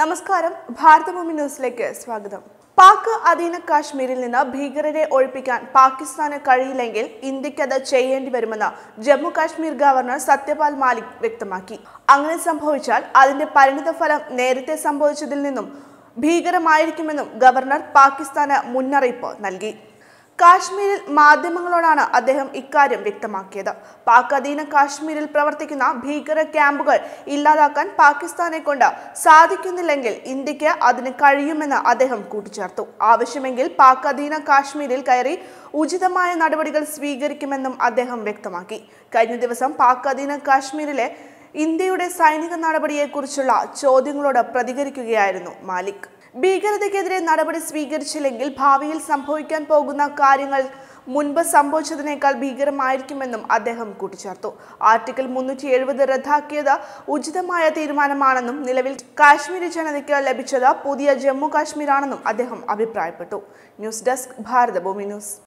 നമസ്കാരം ഭാരതഭൂമി ന്യൂസിലേക്ക് സ്വാഗതം പാക് അധീന കാശ്മീരിൽ നിന്ന് ഭീകരരെ ഒഴിപ്പിക്കാൻ പാകിസ്ഥാന് കഴിയില്ലെങ്കിൽ ഇന്ത്യക്കത് ചെയ്യേണ്ടി വരുമെന്ന് ജമ്മു കാശ്മീർ ഗവർണർ സത്യപാൽ മാലിക് വ്യക്തമാക്കി അങ്ങനെ സംഭവിച്ചാൽ അതിന്റെ പരിണിത ഫലം നേരത്തെ സംഭവിച്ചതിൽ നിന്നും ഭീകരമായിരിക്കുമെന്നും ഗവർണർ പാകിസ്ഥാന് മുന്നറിയിപ്പ് നൽകി കാശ്മീരിൽ മാധ്യമങ്ങളോടാണ് അദ്ദേഹം ഇക്കാര്യം വ്യക്തമാക്കിയത് പാക് അധീന കാശ്മീരിൽ പ്രവർത്തിക്കുന്ന ഭീകര ക്യാമ്പുകൾ ഇല്ലാതാക്കാൻ പാകിസ്ഥാനെ കൊണ്ട് സാധിക്കുന്നില്ലെങ്കിൽ ഇന്ത്യക്ക് അതിന് കഴിയുമെന്ന് അദ്ദേഹം കൂട്ടിച്ചേർത്തു ആവശ്യമെങ്കിൽ പാക് അധീന കാശ്മീരിൽ കയറി ഉചിതമായ നടപടികൾ സ്വീകരിക്കുമെന്നും അദ്ദേഹം വ്യക്തമാക്കി കഴിഞ്ഞ ദിവസം പാക് അധീന കാശ്മീരിലെ ഇന്ത്യയുടെ സൈനിക നടപടിയെക്കുറിച്ചുള്ള ചോദ്യങ്ങളോട് പ്രതികരിക്കുകയായിരുന്നു മാലിക് ഭീകരതയ്ക്കെതിരെ നടപടി സ്വീകരിച്ചില്ലെങ്കിൽ ഭാവിയിൽ സംഭവിക്കാൻ പോകുന്ന കാര്യങ്ങൾ മുൻപ് സംഭവിച്ചതിനേക്കാൾ ഭീകരമായിരിക്കുമെന്നും അദ്ദേഹം കൂട്ടിച്ചേർത്തു ആർട്ടിക്കിൾ മുന്നൂറ്റി എഴുപത് റദ്ദാക്കിയത് ഉചിതമായ തീരുമാനമാണെന്നും നിലവിൽ കാശ്മീരി ജനതയ്ക്ക് ലഭിച്ചത് പുതിയ ജമ്മു കാശ്മീരാണെന്നും അദ്ദേഹം അഭിപ്രായപ്പെട്ടു ന്യൂസ് ഡെസ്ക് ഭാരതഭൂമി ന്യൂസ്